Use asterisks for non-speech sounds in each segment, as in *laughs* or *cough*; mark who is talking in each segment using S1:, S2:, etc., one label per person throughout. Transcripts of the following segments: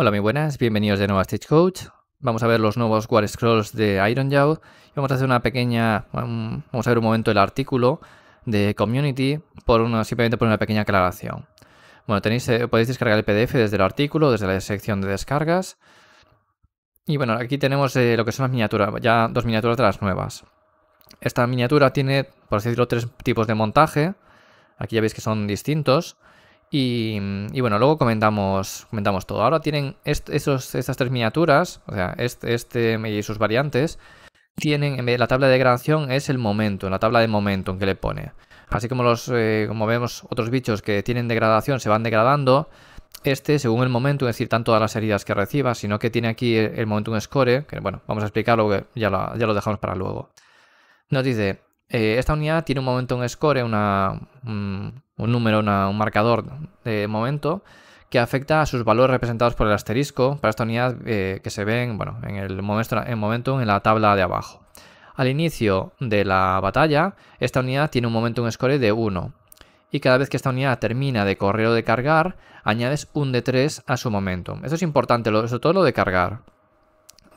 S1: Hola, muy buenas, bienvenidos de nuevo a Stitch Coach. Vamos a ver los nuevos War Scrolls de Iron y Vamos a hacer una pequeña. vamos a ver un momento el artículo de Community por una, simplemente por una pequeña aclaración. Bueno, tenéis, eh, podéis descargar el PDF desde el artículo, desde la sección de descargas. Y bueno, aquí tenemos eh, lo que son las miniaturas, ya dos miniaturas de las nuevas. Esta miniatura tiene, por así decirlo, tres tipos de montaje. Aquí ya veis que son distintos. Mm, y, bueno, luego comentamos, comentamos todo. Ahora tienen estas tres miniaturas, o sea, este, y sus variantes, tienen, en la tabla de degradación es el momento, la tabla de momento en que le pone. Así como, los, eh, como vemos otros bichos que tienen degradación se van degradando, este según el momento, es decir, tanto todas las heridas que reciba, sino que tiene aquí el, momento un score, que bueno, vamos a explicarlo, ya ya lo dejamos para luego. Nos dice, eh, esta unidad tiene un momento, un score, un, número, un marcador de momento que afecta a sus valores representados por el asterisco para esta unidad eh, que se ven en el momento, en momentum en la tabla de abajo. Al inicio de la batalla, esta unidad tiene un momento momentum score de 1 y cada vez que esta unidad termina de correr o de cargar, añades un de 3 a su momentum. Esto es importante, sobre todo lo de cargar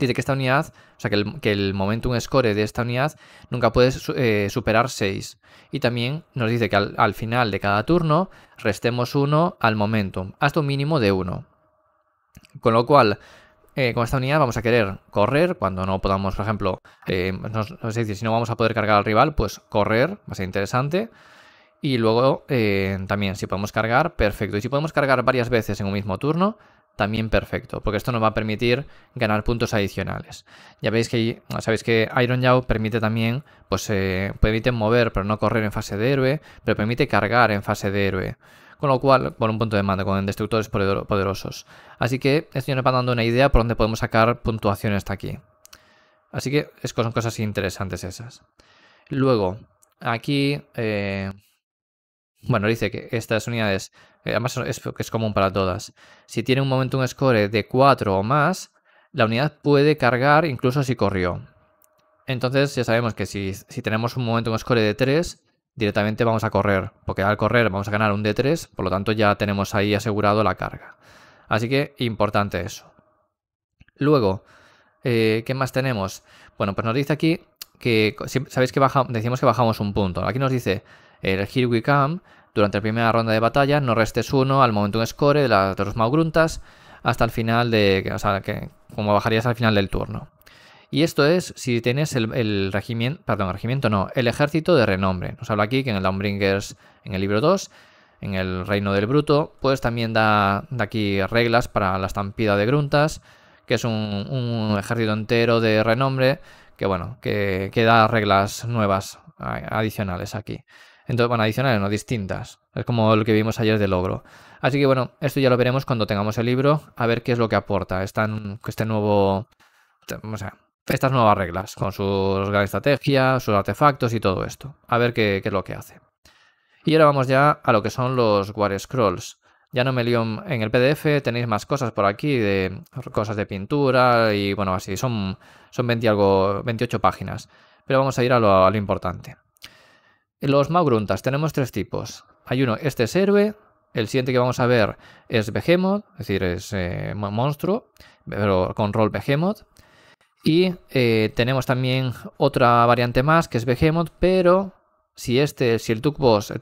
S1: dice que esta unidad, o sea, que el, momentum score de esta unidad nunca puede eh, superar 6. Y también nos dice que al, final de cada turno restemos 1 al momentum, hasta un mínimo de 1. Con lo cual, eh, con esta unidad vamos a querer correr cuando no podamos, por ejemplo, eh, si no vamos a poder cargar al rival, pues correr va a ser interesante. Y luego también si podemos cargar, perfecto. Y si podemos cargar varias veces en un mismo turno, también perfecto, porque esto nos va a permitir ganar puntos adicionales. Ya veis que sabéis que Iron Jaw permite también, pues eh, permite mover pero no correr en fase de héroe, pero permite cargar en fase de héroe. Con lo cual, por un punto de mando, con destructores poderosos. Así que esto nos va dando una idea por dónde podemos sacar puntuación hasta aquí. Así que son cosas interesantes esas. Luego, aquí... Eh, bueno, dice que estas unidades, eh, además es, es común para todas, si tiene un momento un score de 4 o más, la unidad puede cargar incluso si corrió. Entonces ya sabemos que si, tenemos un momento un score de 3, directamente vamos a correr, porque al correr vamos a ganar un de 3 por lo tanto ya tenemos ahí asegurado la carga. Así que importante eso. Luego, eh, ¿qué más tenemos? Bueno, pues nos dice aquí que, sabéis que decimos que bajamos un punto. Aquí nos dice el Here durante la primera ronda de batalla, no restes uno al momento de un score de las dos Maugruntas hasta el final de. que como bajarías al final del turno. Y esto es si tienes el, regimiento, regimiento no, el ejército de renombre. Nos habla aquí que en el Downbringers, en el libro 2, en el Reino del Bruto, pues también da, aquí reglas para la estampida de gruntas, que es un, ejército entero de renombre, que bueno, que da reglas nuevas adicionales aquí. Entonces, bueno, adicionales, no distintas. Es como lo que vimos ayer de logro. Así que bueno, esto ya lo veremos cuando tengamos el libro, a ver qué es lo que aporta esta, este nuevo... estas nuevas reglas, con sus gran estrategias, sus artefactos y todo esto. A ver qué, es lo que hace. Y ahora vamos ya a lo que son los War Scrolls. Ya no me lío en el PDF, tenéis más cosas por aquí, de cosas de pintura y bueno, así, son, son algo, 28 páginas. Pero vamos a ir a lo importante. Los maugruntas, tenemos tres tipos. Hay uno, este es héroe. El siguiente que vamos a ver es Behemoth, es decir, es eh, monstruo, pero con rol Behemoth. Y eh, tenemos también otra variante más que es Behemoth, pero si este, si el Tukboss, el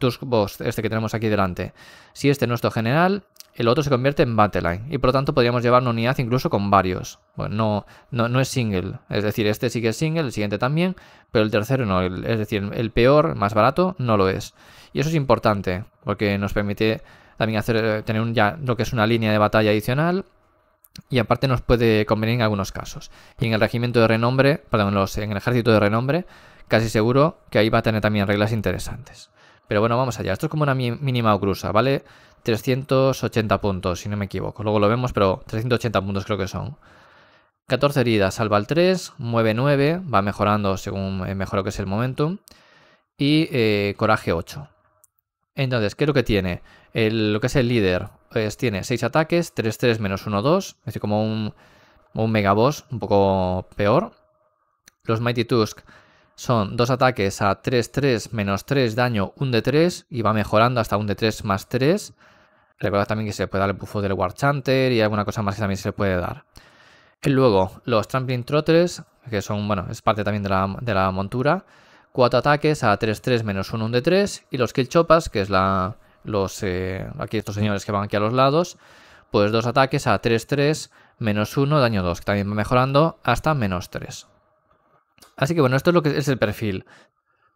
S1: este que tenemos aquí delante, si este es nuestro general, el otro se convierte en Battleline. Y por lo tanto podríamos llevar una unidad incluso con varios. Bueno, no, no, es single. Es decir, este sí que es single, el siguiente también, pero el tercero no. es decir, el peor, más barato, no lo es. Y eso es importante, porque nos permite también hacer, eh, tener un, ya lo que es una línea de batalla adicional. Y aparte nos puede convenir en algunos casos. Y en el regimiento de renombre, perdón, los, en el ejército de renombre, casi seguro que ahí va a tener también reglas interesantes. Pero bueno, vamos allá. Esto es como una mínima ocrusa, ¿vale? 380 puntos, si no me equivoco. Luego lo vemos, pero 380 puntos creo que son. 14 heridas, salva al 3, mueve 9, va mejorando según eh, mejor lo que es el momentum. Y eh, coraje 8. Entonces, ¿qué es lo que tiene? lo que es el líder pues, tiene 6 ataques, 3-3 menos 1-2, es decir, como un, un megaboss un poco peor. Los Mighty Tusk son 2 ataques a 3-3 menos 3 daño, 1 de 3 y va mejorando hasta 1 de 3 más 3. Recuerda también que se puede dar el buffo del War Chanter y alguna cosa más que también se le puede dar. Y luego, los Trampling Trotters, que son, bueno, es parte también de la, montura. Cuatro ataques a 3-3 menos 1, 1 de 3. Y los Kill Chopas, que es la, los, eh, aquí estos señores que van aquí a los lados, pues dos ataques a 3-3 menos 1, daño 2, que también va mejorando hasta menos 3. Así que bueno, esto es lo que es el perfil.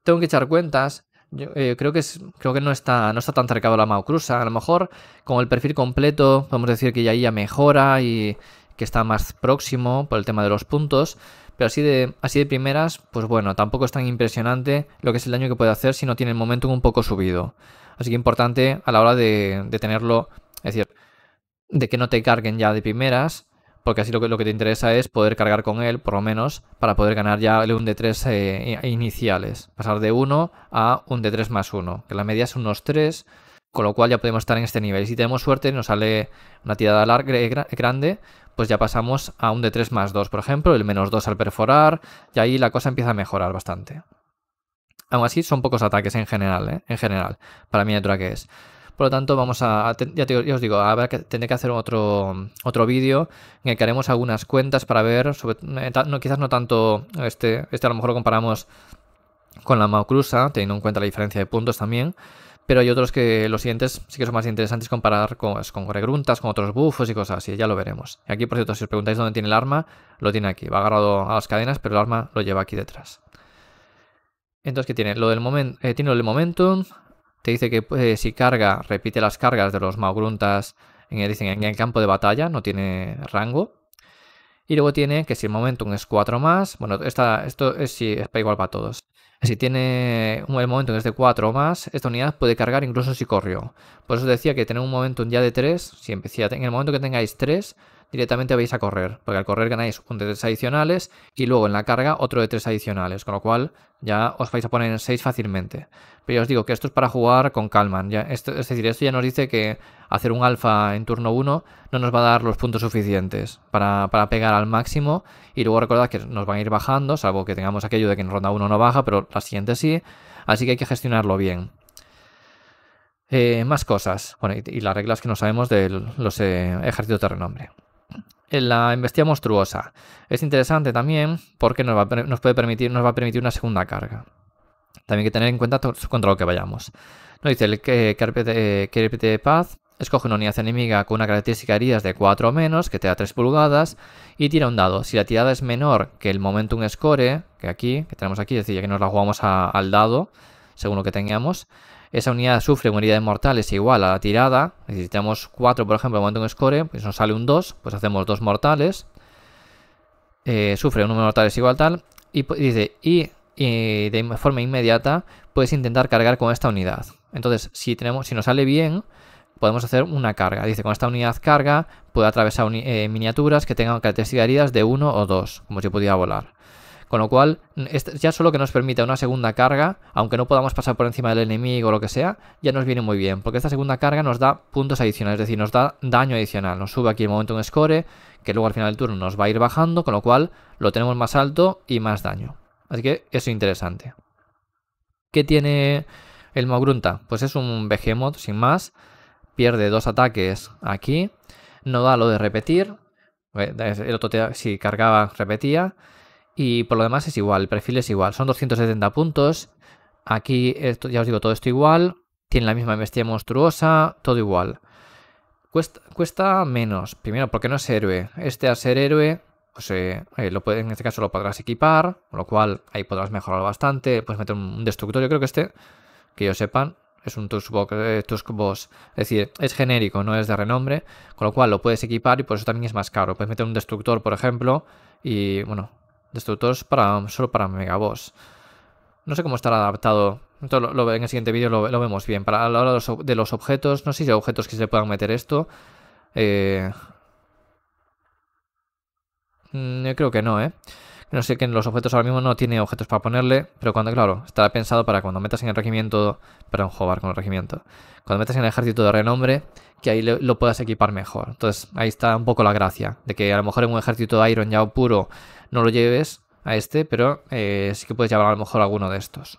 S1: Tengo que echar cuentas eh, creo que creo que no está, no está tan cercado la Maucrusa. A lo mejor con el perfil completo, podemos decir que ya ahí ya mejora y que está más próximo por el tema de los puntos. Pero así de, así de primeras, pues bueno, tampoco es tan impresionante lo que es el daño que puede hacer si no tiene el momento un poco subido. Así que importante a la hora de tenerlo, es decir, de que no te carguen ya de primeras porque así lo que, te interesa es poder cargar con él, por lo menos, para poder ganar ya el 1 de 3 eh, iniciales. Pasar de 1 a un de 3 más 1, que la media es unos 3, con lo cual ya podemos estar en este nivel. Y si tenemos suerte, nos sale una tirada larga, grande, pues ya pasamos a un de 3 más 2, por ejemplo, el menos 2 al perforar, y ahí la cosa empieza a mejorar bastante. Aún así, son pocos ataques en general, ¿eh? en general, para que es. Por lo tanto, vamos a, ya, os digo, habrá que, tendré que hacer otro, otro vídeo en el que haremos algunas cuentas para ver, eh, no, quizás no tanto este, este a lo mejor lo comparamos con la Maucrusa, teniendo en cuenta la diferencia de puntos también, pero hay otros que los siguientes sí que son más interesantes comparar con, pues, con regruntas, con otros bufos y cosas así, ya lo veremos. Y aquí, por cierto, si os preguntáis dónde tiene el arma, lo tiene aquí, va agarrado a las cadenas, pero el arma lo lleva aquí detrás. Entonces, ¿qué tiene? Lo del momento eh, tiene lo del momentum, te dice que pues, eh, si carga, repite las cargas de los Magruntas en el, campo de batalla, no tiene rango. Y luego tiene que si el momentum es 4 más, bueno, esta, esto es, si, igual para todos. Si tiene el momentum es de 4 o más, esta unidad puede cargar incluso si corrió. Por eso decía que tener un momentum ya de 3, si en el momento que tengáis 3, directamente vais a correr, porque al correr ganáis un de tres adicionales y luego en la carga otro de tres adicionales, con lo cual ya os vais a poner en 6 fácilmente. Pero ya os digo que esto es para jugar con calma, ya, esto, es decir, esto ya nos dice que hacer un alfa en turno 1 no nos va a dar los puntos suficientes para, pegar al máximo y luego recordad que nos van a ir bajando, salvo que tengamos aquello de que en ronda 1 no baja, pero la siguiente sí, así que hay que gestionarlo bien. Eh, más cosas, bueno, y, las reglas que no sabemos de los eh, ejércitos de renombre en eh, la embestida monstruosa. Es interesante también porque nos, va, puede permitir, nos va a permitir una segunda carga. También hay que tener en cuenta contra lo que vayamos. Nos dice el que de, de Paz. Escoge una unidad enemiga con una característica de heridas de 4 o menos, que te da 3 pulgadas, y tira un dado. Si la tirada es menor que el momentum score, que aquí, que tenemos aquí, es decir, que nos la jugamos al dado, según lo que tengamos, esa unidad sufre una unidades mortales e igual a la tirada. Necesitamos 4, por ejemplo, el momento un score, pues nos sale un 2, pues hacemos 2 mortales. Eh, sufre un número de mortales igual tal. Y dice, y, de forma inmediata puedes intentar cargar con esta unidad. Entonces, si, tenemos, si nos sale bien, podemos hacer una carga. Dice, con esta unidad carga puede atravesar eh, miniaturas que tengan características de heridas de 1 o 2, como si pudiera volar. Con lo cual, este, ya solo que nos permita una segunda carga, aunque no podamos pasar por encima del enemigo o lo que sea, ya nos viene muy bien, porque esta segunda carga nos da puntos adicionales, es decir, nos da daño adicional. Nos sube aquí el momento un score, que luego al final del turno nos va a ir bajando, con lo cual lo tenemos más alto y más daño. Así que eso es interesante. ¿Qué tiene el Mogrunta? Pues es un Behemoth sin más. Pierde dos ataques aquí. No da lo de repetir. Eh, el otro si cargaba, repetía. Y por lo demás es igual, el perfil es igual. Son 270 puntos. Aquí, esto, ya os digo, todo esto igual. Tiene la misma bestia monstruosa, todo igual. Cuesta, cuesta menos, primero porque no es héroe. Este al ser héroe, pues eh, eh, lo puede, en este caso lo podrás equipar, con lo cual ahí podrás mejorar bastante. Puedes meter un destructor, yo creo que este, que yo sepan, es un Tusk eh, es decir, es genérico, no es de renombre, con lo cual lo puedes equipar y por eso también es más caro. Puedes meter un destructor, por ejemplo, y bueno, destructores para, solo para Megaboss. No sé cómo estará adaptado. lo, en el siguiente vídeo lo, vemos bien. Para a la hora de los, objetos, no sé si hay objetos que se puedan meter esto. Eh... Mm, yo creo que no, ¿eh? No sé que en los objetos ahora mismo no tiene objetos para ponerle, pero cuando, claro, estará pensado para cuando metas en el regimiento, perdón, jugar con el regimiento, cuando metas en el ejército de renombre, que ahí lo, puedas equipar mejor. Entonces ahí está un poco la gracia, de que a lo mejor en un ejército de Iron ya puro no lo lleves a este, pero eh, sí que puedes llevar a lo mejor alguno de estos.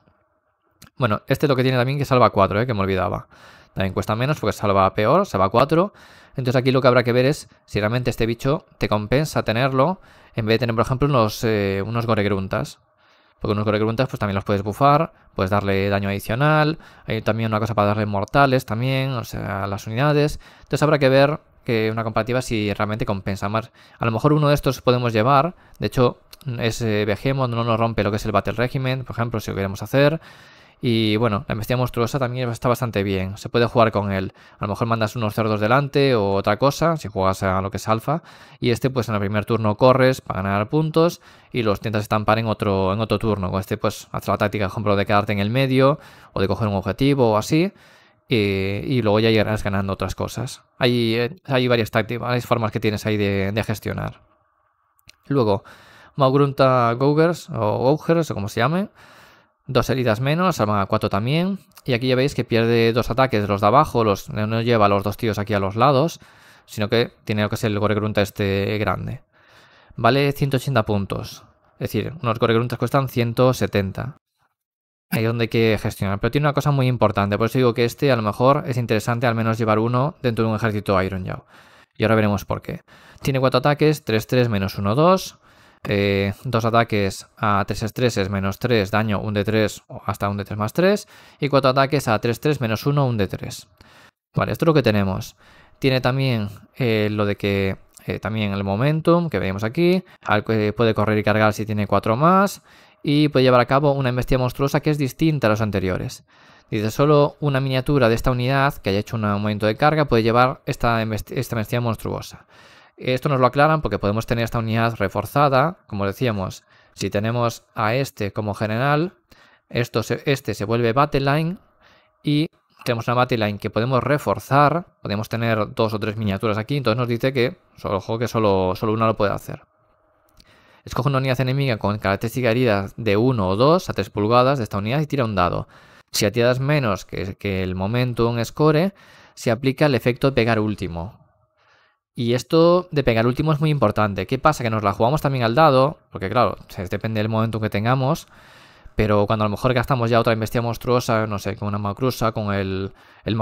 S1: Bueno, este es lo que tiene también que salva 4, eh, que me olvidaba. También cuesta menos porque salva peor, se va 4. Entonces aquí lo que habrá que ver es si realmente este bicho te compensa tenerlo en vez de tener, por ejemplo, unos, eh, unos goregruntas. Porque unos goregruntas pues también los puedes bufar, puedes darle daño adicional, hay también una cosa para darle mortales también, o sea, las unidades. Entonces habrá que ver que una comparativa si realmente compensa más. A lo mejor uno de estos podemos llevar, de hecho ese eh, no nos rompe lo que es el Battle Regiment, por ejemplo, si lo queremos hacer. Y bueno, la bestia monstruosa también está bastante bien. Se puede jugar con él. A lo mejor mandas unos cerdos delante o otra cosa, si juegas a lo que es alfa. Y este, pues en el primer turno corres para ganar puntos y los intentas estampar en otro, en otro turno. Con este, pues haces la táctica, por ejemplo, de quedarte en el medio o de coger un objetivo o así. Y, luego ya irás ganando otras cosas. Hay, eh, hay varias tácticas, varias formas que tienes ahí de, gestionar. Luego, maugrunta Gougers o Gougers o como se llame. Dos heridas menos, arma cuatro también. Y aquí ya veis que pierde dos ataques los de abajo, los, no lleva a los dos tíos aquí a los lados, sino que tiene que ser el grunta este grande. Vale 180 puntos. Es decir, unos Goregruntas cuestan 170. Ahí es donde hay que gestionar. Pero tiene una cosa muy importante, por eso digo que este a lo mejor es interesante al menos llevar uno dentro de un ejército Iron Y ahora veremos por qué. Tiene cuatro ataques, 3-3 menos 1-2 eh, dos ataques a 3 estreses menos 3, daño 1 de 3 hasta 1 de 3 más 3, y cuatro ataques a 3 3 menos 1, 1 de 3. Vale, esto es lo que tenemos. Tiene también eh, lo de que eh, también el momentum que vemos aquí, al, puede correr y cargar si tiene 4 más, y puede llevar a cabo una embestida monstruosa que es distinta a los anteriores. Dice, solo una miniatura de esta unidad que haya hecho un aumento de carga puede llevar esta, esta embestida monstruosa. Esto nos lo aclaran porque podemos tener esta unidad reforzada, como decíamos, si tenemos a este como general, esto este se vuelve battle line y tenemos una battle line que podemos reforzar, podemos tener dos o tres miniaturas aquí, entonces nos dice que, que solo, solo una lo puede hacer. Escoge una unidad enemiga con característica herida de 1 o 2 a 3 pulgadas de esta unidad y tira un dado. Si tiradas menos que, que el momentum score, se aplica el efecto pegar último, y esto de pegar último es muy importante. ¿Qué pasa? Que nos la jugamos también al dado, porque claro, depende del momento que tengamos, pero cuando a lo mejor gastamos ya otra investida monstruosa, no sé, con una macrusa, con el, el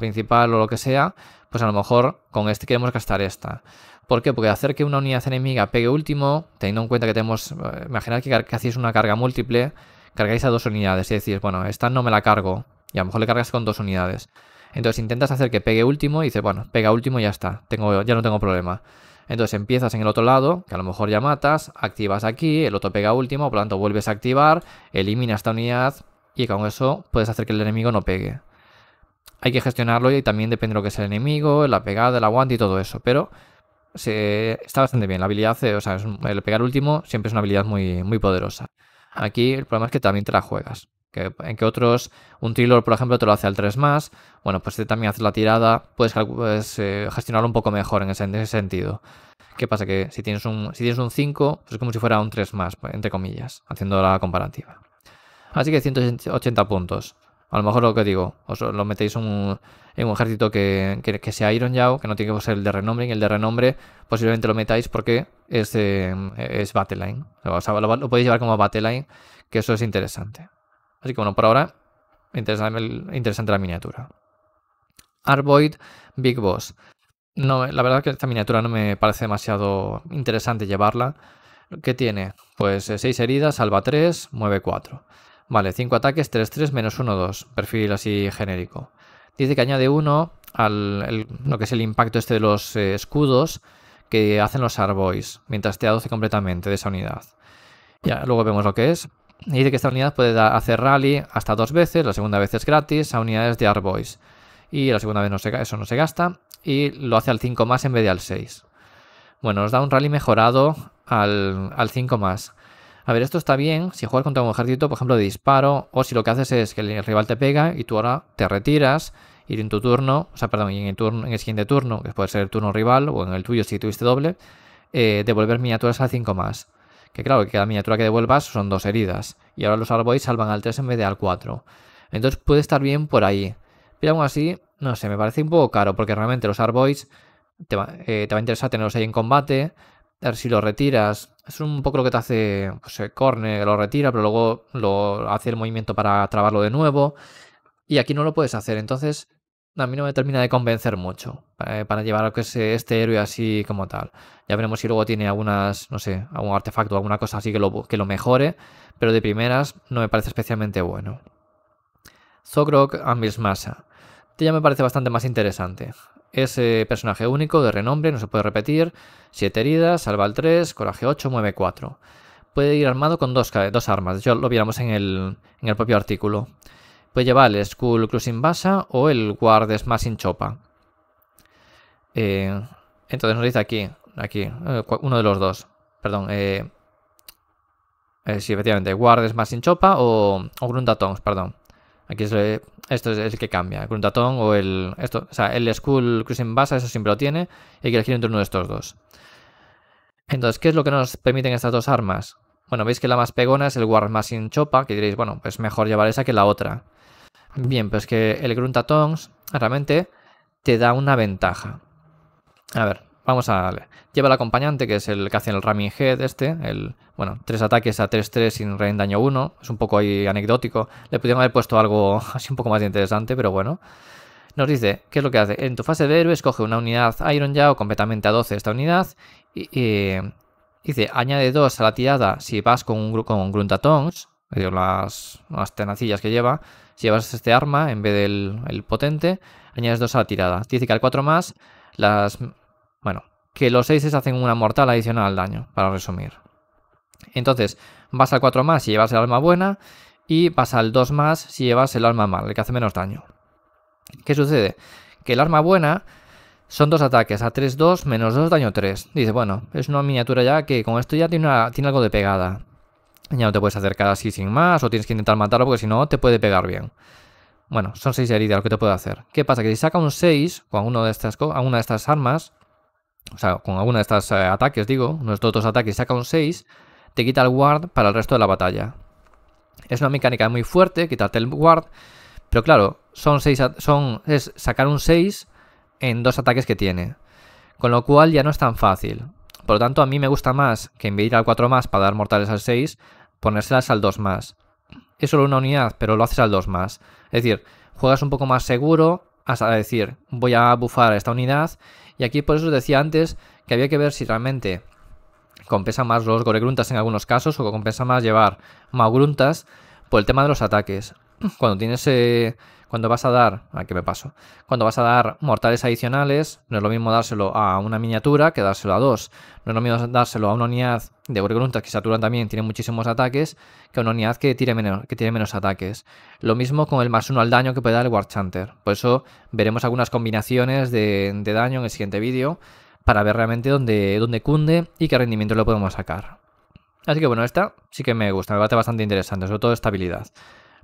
S1: principal o lo que sea, pues a lo mejor con este queremos gastar esta. ¿Por qué? Porque hacer que una unidad enemiga pegue último, teniendo en cuenta que tenemos, eh, imaginar que, que hacéis una carga múltiple, cargáis a dos unidades y decís, bueno, esta no me la cargo, y a lo mejor le cargas con dos unidades. Entonces intentas hacer que pegue último y dices, bueno, pega último y ya está, tengo, ya no tengo problema. Entonces empiezas en el otro lado, que a lo mejor ya matas, activas aquí, el otro pega último, por lo tanto vuelves a activar, elimina esta unidad y con eso puedes hacer que el enemigo no pegue. Hay que gestionarlo y también depende de lo que es el enemigo, la pegada, el aguante y todo eso, pero se, está bastante bien. La habilidad, eh, o sea, el pegar último siempre es una habilidad muy, muy poderosa. Aquí el problema es que también te la juegas en que otros, un thriller por ejemplo, te lo hace al 3 más, bueno, pues si también haces la tirada, puedes, eh, gestionarlo un poco mejor en ese, sentido. ¿Qué pasa? Que si tienes un, si tienes un 5, pues es como si fuera un 3 más, pues, entre comillas, haciendo la comparativa. Así que 180 puntos. A lo mejor lo que digo, os lo metéis en un ejército que, que, sea Iron Yao, que no tiene que ser el de renombre, y el de renombre posiblemente lo metáis porque es, eh, es lo, podéis llevar como line que eso es interesante. Así que bueno, por ahora, interesante, interesante la miniatura. Arboid Big Boss. No, la verdad que esta miniatura no me parece demasiado interesante llevarla. ¿Qué tiene? Pues 6 eh, heridas, salva 3, mueve 4. Vale, 5 ataques, 3, 3, menos 1, 2. Perfil así genérico. Dice que añade 1 al lo que es el impacto este de los eh, escudos que hacen los Arvoids, mientras te a completamente de esa unidad. Ya, luego vemos lo que es. Y dice que esta unidad puede hacer rally hasta dos veces, la segunda vez es gratis, a unidades de boys Y la segunda vez no se, eso no se gasta, y lo hace al 5 más en vez de al 6. Bueno, nos da un rally mejorado al, 5 más. A ver, esto está bien si juegas contra un ejército, por ejemplo, de disparo, o si lo que haces es que el rival te pega y tú ahora te retiras y en tu turno, o sea, perdón, y en el, turno, en el siguiente turno, que puede ser el turno rival o en el tuyo si tuviste doble, eh, devolver miniaturas al 5 más. Que claro, que la miniatura que devuelvas son dos heridas. Y ahora los Arboys salvan al 3 en vez de al 4. Entonces puede estar bien por ahí. Pero aún así, no sé, me parece un poco caro. Porque realmente los Arboys te va, eh, a interesar tenerlos ahí en combate. A ver si los retiras. Es un poco lo que te hace pues, Corne, lo retira, pero luego lo hace el movimiento para trabarlo de nuevo. Y aquí no lo puedes hacer. Entonces, a mí no me termina de convencer mucho eh, para llevar a que es este héroe así como tal. Ya veremos si luego tiene algunas, no sé, algún artefacto, alguna cosa así que lo, que lo mejore, pero de primeras no me parece especialmente bueno. Zogrok Ambismasa. Este ya me parece bastante más interesante. Es personaje único, de renombre, no se puede repetir. Siete heridas, salva al 3, coraje 8, mueve 4. Puede ir armado con dos, dos armas, de lo viéramos en el, en el propio artículo puede llevar el Skull Cruising Basa o el Guard Smashing Chopa. Eh, entonces nos dice aquí, aquí, eh, uno de los dos. Perdón, eh, sí, efectivamente, Guard Smashing Chopa o, o perdón. Aquí esto es el que cambia, Grundaton o el... Esto, o sea, el Skull Cruising Basa, eso siempre lo tiene, y hay que elegir entre uno de estos dos. Entonces, ¿qué es lo que nos permiten estas dos armas? Bueno, veis que la más pegona es el más sin Chopa, que diréis, bueno, es pues mejor llevar esa que la otra. Bien, pues que el Gruntatons realmente te da una ventaja. A ver, vamos a Lleva el acompañante, que es el que hace el Ramming Head este, el, bueno, tres ataques a 3-3 sin rein daño 1, es un poco anecdótico. Le pudieron haber puesto algo *laughs* así un poco más interesante, pero bueno. Nos dice, ¿qué es lo que hace? En tu fase de héroe escoge una unidad Iron completamente a 12 esta unidad y, dice, añade 2 a la tirada si vas con un, con Gruntatons las, tenacillas que lleva. Si llevas este arma en vez del el potente, añades 2 a la tirada. Dice que al 4 más, las. Bueno, que los 6 hacen una mortal adicional al daño, para resumir. Entonces, vas al 4 más si llevas el arma buena, y vas al 2 más si llevas el arma mal, el que hace menos daño. ¿Qué sucede? Que el arma buena son dos ataques, a 3-2, menos 2, daño 3. Dice, bueno, es una miniatura ya que con esto ya tiene, tiene algo de pegada. Ya no te puedes acercar así sin más, o tienes que intentar matarlo porque si no te puede pegar bien. Bueno, son 6 heridas lo que te puede hacer. ¿Qué pasa? Que si saca un 6 con alguna de estas, una de estas armas, o sea, con alguna de estas eh, ataques, digo, nuestros dos ataques, saca un 6, te quita el guard para el resto de la batalla. Es una mecánica muy fuerte, quitarte el guard, pero claro, son seis son, es sacar un 6 en dos ataques que tiene. Con lo cual ya no es tan fácil. Por lo tanto, a mí me gusta más que invadir al 4 más para dar mortales al 6 ponérselas al 2 más. Es solo una unidad, pero lo haces al 2 más. Es decir, juegas un poco más seguro hasta decir, voy a bufar a esta unidad. Y aquí por eso decía antes que había que ver si realmente compensa más los goregruntas en algunos casos o compensa más llevar magruntas por el tema de los ataques cuando tienes. Eh, cuando vas a dar. Ah, ¿qué me Cuando vas a dar mortales adicionales, no es lo mismo dárselo a una miniatura que dárselo a dos. No es lo mismo dárselo a una unidad de gorgonuntas que saturan también, tiene muchísimos ataques, que a una unidad que tiene menos, ataques. Lo mismo con el más uno al daño que puede dar el War Por eso veremos algunas combinaciones de, daño en el siguiente vídeo para ver realmente dónde, dónde cunde y qué rendimiento lo podemos sacar. Así que bueno, esta sí que me gusta, me parece bastante interesante, sobre todo estabilidad.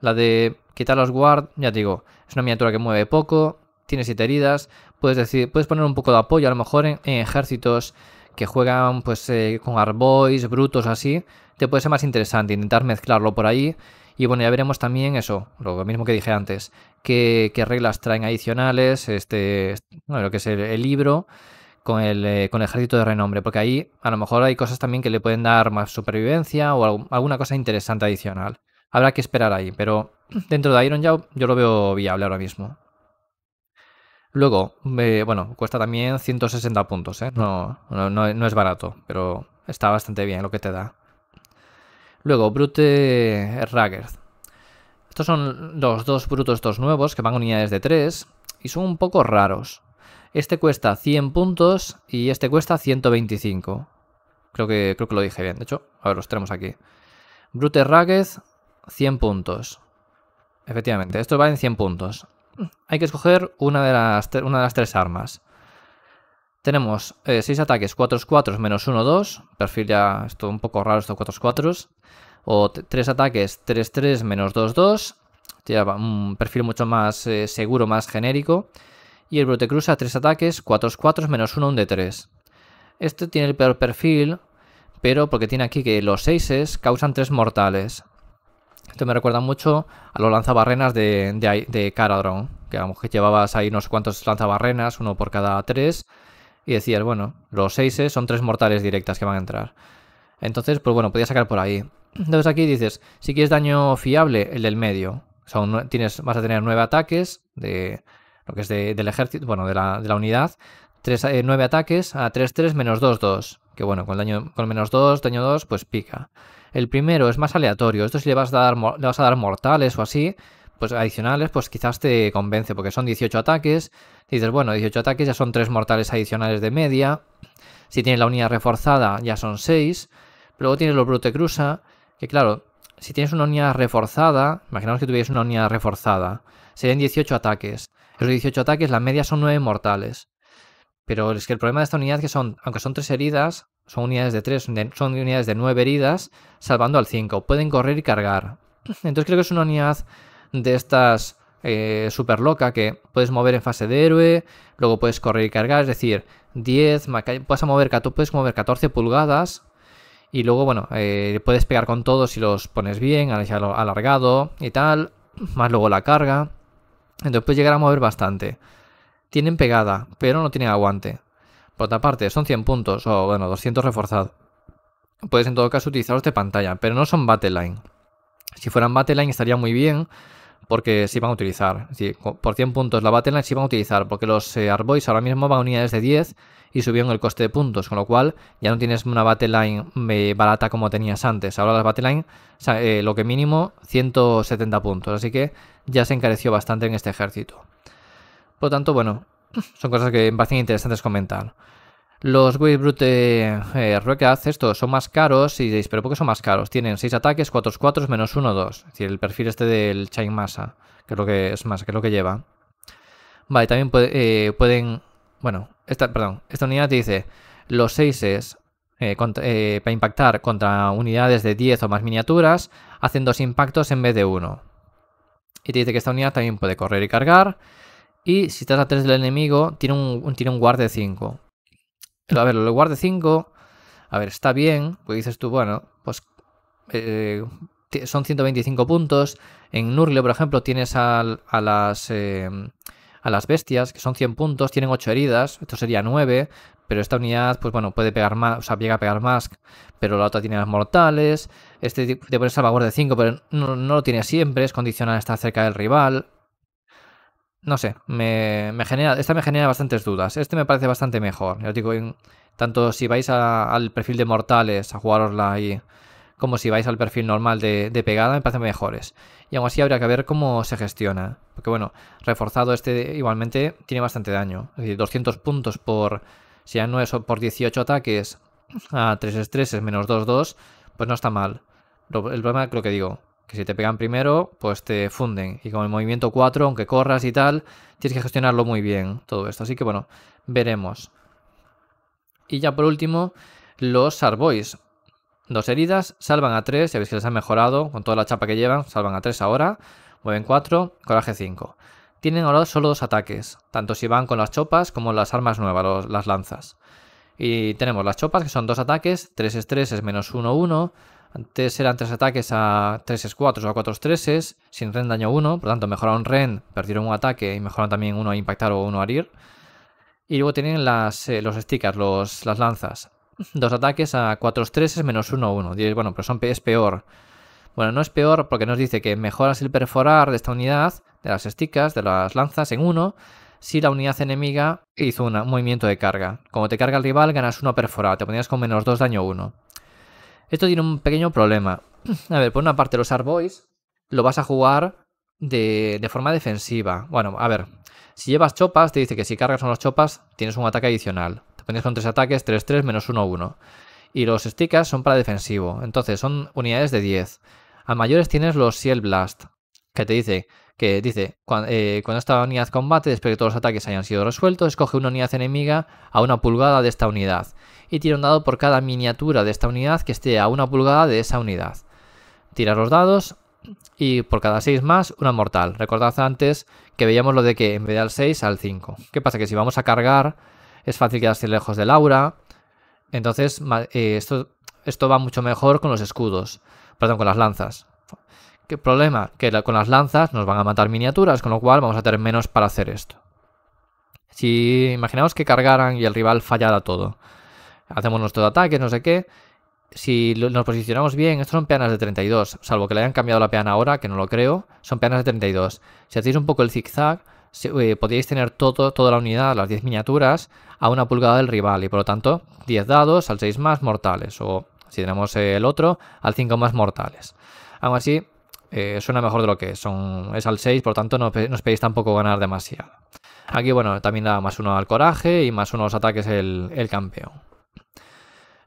S1: La de quitar los guard, ya te digo, es una miniatura que mueve poco, tiene siete heridas, puedes, decir, puedes poner un poco de apoyo a lo mejor en, ejércitos que juegan pues eh, con arbois, brutos, así, te puede ser más interesante intentar mezclarlo por ahí. Y bueno, ya veremos también eso, lo mismo que dije antes, qué, reglas traen adicionales, este, lo que es el, libro con el, eh, con el ejército de renombre, porque ahí a lo mejor hay cosas también que le pueden dar más supervivencia o alguna cosa interesante adicional. Habrá que esperar ahí, pero dentro de Iron Jaw yo lo veo viable ahora mismo. Luego, eh, bueno, cuesta también 160 puntos, ¿eh? no, no, es barato, pero está bastante bien lo que te da. Luego, Brute Ragger. Estos son los dos brutos, nuevos, que van unidades de 3 y son un poco raros. Este cuesta 100 puntos y este cuesta 125. Creo que, creo que lo dije bien, de hecho. A ver, los tenemos aquí. Brute Ragged 100 puntos. Efectivamente, estos en 100 puntos. Hay que escoger una de las, una de las tres armas. Tenemos 6 eh, ataques, 4 4 menos 1, 2. Perfil ya, esto un poco raro, estos 4 4 O 3 ataques, 3 3 menos 2, 2. un perfil mucho más eh, seguro, más genérico. Y el a 3 ataques, 4 4 menos 1, 1 de 3. Este tiene el peor perfil, pero porque tiene aquí que los 6 causan 3 mortales. Esto me recuerda mucho a los lanzabarrenas de, de, Caradron, que vamos llevabas ahí unos cuantos cuántos lanzabarrenas, uno por cada tres, y decías, bueno, los seis son tres mortales directas que van a entrar. Entonces, pues bueno, podías sacar por ahí. Entonces aquí dices, si quieres daño fiable, el del medio. Son, tienes, vas a tener nueve ataques de lo que es de, del ejército, bueno, de la, de la unidad. Tres, eh, nueve ataques a 3-3 menos 2-2. Que bueno, con el daño, con menos 2, daño 2, pues pica. El primero es más aleatorio, esto si le vas a dar, a dar mortales o así, pues adicionales, pues quizás te convence, porque son 18 ataques. dices, bueno, 18 ataques ya son 3 mortales adicionales de media. Si tienes la unidad reforzada, ya son 6. Luego tienes los Cruza, que claro, si tienes una unidad reforzada, imaginamos que tuvieras una unidad reforzada, serían 18 ataques. Esos 18 ataques, la media son 9 mortales. Pero es que el problema de esta unidad es que son, aunque son 3 heridas, son unidades de 3, son unidades de 9 heridas, salvando al 5. Pueden correr y cargar. *clears throat* Entonces creo que es una unidad de estas eh, super loca que puedes mover en fase de héroe, luego puedes correr y cargar, es decir, 10, puedes mover, mover 14 pulgadas y luego, bueno, eh, puedes pegar con todos si los pones bien, alargado y tal, *clears throat* más luego la carga. Entonces puedes llegar a mover bastante. Tienen pegada, pero no tienen aguante. Por otra parte, son 100 puntos, o bueno, 200 reforzados. Puedes en todo caso utilizarlos de pantalla, pero no son battle line Si fueran line estaría muy bien, porque se van a utilizar. por 100 puntos la line se van a utilizar, porque los eh, ahora mismo van a unidades de 10 y subieron el coste de puntos, con lo cual ya no tienes una battle line eh, barata como tenías antes. Ahora las battle line, eh, lo que mínimo, 170 puntos, así que ya se encareció bastante en este ejército. Por lo tanto, bueno, son cosas que me parecen interesantes comentar. Los Wave eh, hace estos son más caros y diréis, pero ¿por qué son más caros? Tienen 6 ataques, 4 4 menos 1 2. Es decir, el perfil este del Chain Masa, que es lo que es más, que es lo que lleva. Vale, también eh, pueden. Bueno, esta, perdón, esta unidad te dice los 6 es eh, eh, para impactar contra unidades de 10 o más miniaturas, hacen dos impactos en vez de uno. Y te dice que esta unidad también puede correr y cargar. Y si estás a 3 del enemigo, tiene un, tiene un guard de 5. A ver, el guard de 5, a ver, está bien, Pues dices tú, bueno, pues eh, son 125 puntos. En Nurgle, por ejemplo, tienes a, las... Em, a las bestias, que son 100 puntos, tienen 8 heridas, esto sería 9, pero esta unidad, pues bueno, puede pegar más, o sea, llega a pegar más, pero la otra tiene las mortales, este te pone salvaguarda de 5, pero no, lo tiene siempre, es condicional, Estar cerca del rival, no sé, me, genera, esta me genera bastantes dudas. Este me parece bastante mejor. Ya digo, tanto si vais al perfil de mortales a jugarosla ahí, como si vais al perfil normal de, pegada, me parecen mejores. Y aún así habría que ver cómo se gestiona. Porque bueno, reforzado este igualmente tiene bastante daño. Es decir, 200 puntos por, si no por 18 ataques a 3 estreses menos 2-2, pues no está mal. El problema, lo que digo, que si te pegan primero, pues te funden. Y con el movimiento 4, aunque corras y tal, tienes que gestionarlo muy bien todo esto. Así que bueno, veremos. Y ya por último, los Sarboys. Dos heridas, salvan a tres. ya veis que les han mejorado con toda la chapa que llevan, salvan a tres ahora, mueven 4, coraje 5. Tienen ahora solo dos ataques, tanto si van con las chopas como las armas nuevas, las lanzas. Y tenemos las chopas que son dos ataques, 3 es menos 1, 1, antes eran tres ataques a 3 4 o a 4 3 sin rend daño 1, por lo tanto mejoraron ren, perdieron un ataque y mejoran también uno a impactar o uno a herir. Y luego tienen las, eh, los stickers, las lanzas. *laughs* Dos ataques a 4 3 menos 1 1. bueno, pero son, es peor. Bueno, no es peor porque nos dice que mejoras el perforar de esta unidad, de las stickers, de las lanzas en 1, si la unidad enemiga hizo un movimiento de carga. Como te carga el rival, ganas 1 perforado, te ponías con menos 2 daño 1. Esto tiene un pequeño problema. A ver, por una parte, los Arboys lo vas a jugar de, forma defensiva. Bueno, a ver, si llevas chopas, te dice que si cargas con los chopas, tienes un ataque adicional. Te pones con tres ataques, 3-3, menos 1-1. Y los stickers son para defensivo, entonces son unidades de 10. A mayores tienes los shield Blast, que te dice que dice, eh, cuando, esta unidad combate, después de que todos los ataques hayan sido resueltos, escoge una unidad enemiga a una pulgada de esta unidad y tira un dado por cada miniatura de esta unidad que esté a una pulgada de esa unidad. Tira los dados y por cada 6 más, una mortal. Recordad antes que veíamos lo de que en vez de al 6, al 5. ¿Qué pasa? Que si vamos a cargar, es fácil quedarse lejos del aura. Entonces, eh, esto, esto va mucho mejor con los escudos, perdón, con las lanzas problema? Que con las lanzas nos van a matar miniaturas, con lo cual vamos a tener menos para hacer esto. Si imaginamos que cargaran y el rival fallara todo. Hacemos nuestro ataque, no sé qué. Si nos posicionamos bien, esto son peanas de 32, salvo que le hayan cambiado la peana ahora, que no lo creo, son peanas de 32. Si hacéis un poco el zigzag, zag, eh, podríais tener todo, toda la unidad, las 10 miniaturas, a una pulgada del rival y por lo tanto 10 dados al 6 más mortales o si tenemos el otro al 5 más mortales. Aún así, eh, suena mejor de lo que es. Son, es al 6, por tanto no, os pedís tampoco ganar demasiado. Aquí, bueno, también da más uno al coraje y más uno a los ataques el, campeón.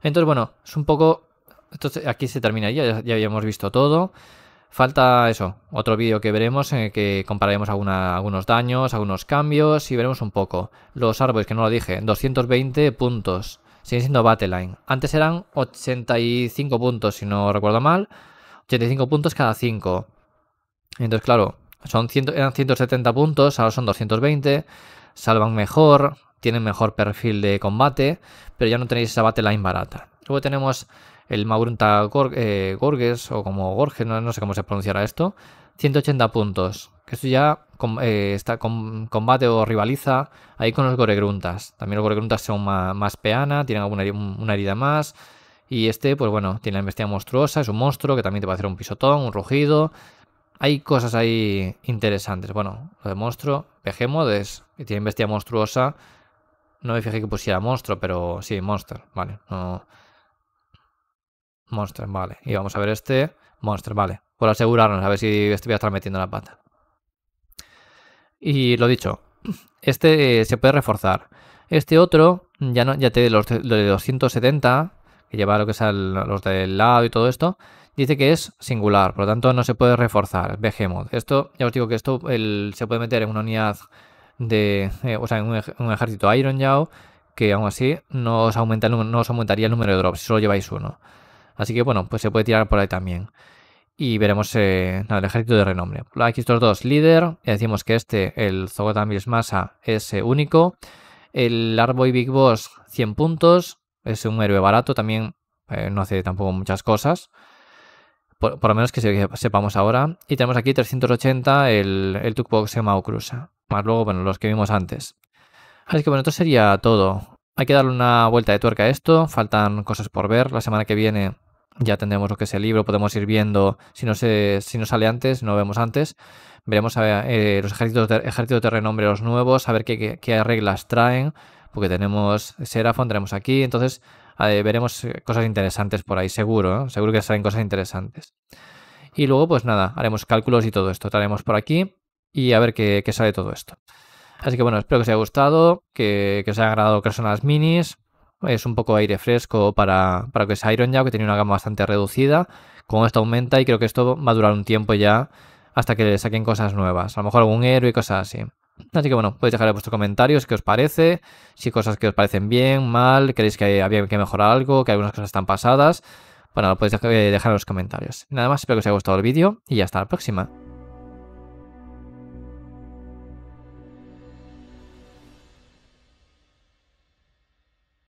S1: Entonces, bueno, es un poco... Entonces, aquí se termina ya, ya habíamos visto todo. Falta eso, otro vídeo que veremos en el que compararemos algunos daños, algunos cambios y veremos un poco. Los árboles, que no lo dije, 220 puntos, siguen siendo line, Antes eran 85 puntos, si no recuerdo mal. 85 puntos cada 5. Entonces, claro, son eran 170 puntos, ahora son 220, salvan mejor, tienen mejor perfil de combate, pero ya no tenéis esa line barata. Luego tenemos el Maurunta eh, Gorges, o como Gorges, no, sé cómo se pronunciará esto, 180 puntos. Que esto ya eh, está combate o rivaliza ahí con los Goregruntas. También los Goregruntas son más, peana, tienen alguna una herida más, y este, pues bueno, tiene la bestia monstruosa, es un monstruo que también te va a hacer un pisotón, un rugido. Hay cosas ahí interesantes. Bueno, lo de monstruo, es. que tiene bestia monstruosa. No me fijé que pusiera monstruo, pero sí, monster, vale. No... Monster, vale. Y vamos a ver este. Monster, vale. Por asegurarnos, a ver si este voy a estar metiendo la pata. Y lo dicho, este se puede reforzar. Este otro, ya, no, ya te de los de 270, que lleva lo que es los del lado y todo esto, dice que es singular, por lo tanto no se puede reforzar, Behemoth. Esto, ya os digo que esto se puede meter en una unidad de, eh, o sea, en un, ejército Iron Yao, que aún así no os, aumenta no os aumentaría el número de drops si solo lleváis uno. Así que bueno, pues se puede tirar por ahí también. Y veremos eh, el ejército de renombre. Aquí estos dos, líder, decimos que este, el Zogotan Masa, es eh, único. El Arboy Big Boss, 100 puntos. Es un héroe barato también, eh, no hace tampoco muchas cosas. Por, lo menos que, sepamos ahora. Y tenemos aquí 380 el, el Tukbox Maucrusa. Más luego, bueno, los que vimos antes. Así que bueno, esto sería todo. Hay que darle una vuelta de tuerca a esto. Faltan cosas por ver. La semana que viene ya tendremos lo que es el libro, podemos ir viendo, si no, se, si no sale antes, no vemos antes, veremos a, eh, eh, los ejércitos de, de renombre, los nuevos, a ver qué, qué, qué reglas traen, porque tenemos Seraphon, tenemos aquí, entonces eh, veremos eh, cosas interesantes por ahí, seguro, ¿eh? seguro que salen cosas interesantes. Y luego, pues nada, haremos cálculos y todo esto, traeremos por aquí y a ver qué, qué sale todo esto. Así que bueno, espero que os haya gustado, que, que os haya agradado que son las minis, es un poco aire fresco para, para que es Iron ya, que tenía una gama bastante reducida. Con esto aumenta y creo que esto va a durar un tiempo ya hasta que le saquen cosas nuevas. A lo mejor algún héroe y cosas así. Así que bueno, podéis dejar vuestros comentarios, qué os parece, si cosas que os parecen bien, mal, creéis que había que mejorar algo, que algunas cosas están pasadas. Bueno, lo podéis eh, dejar en los comentarios. Nada más, espero que os haya gustado el vídeo y ya hasta la próxima.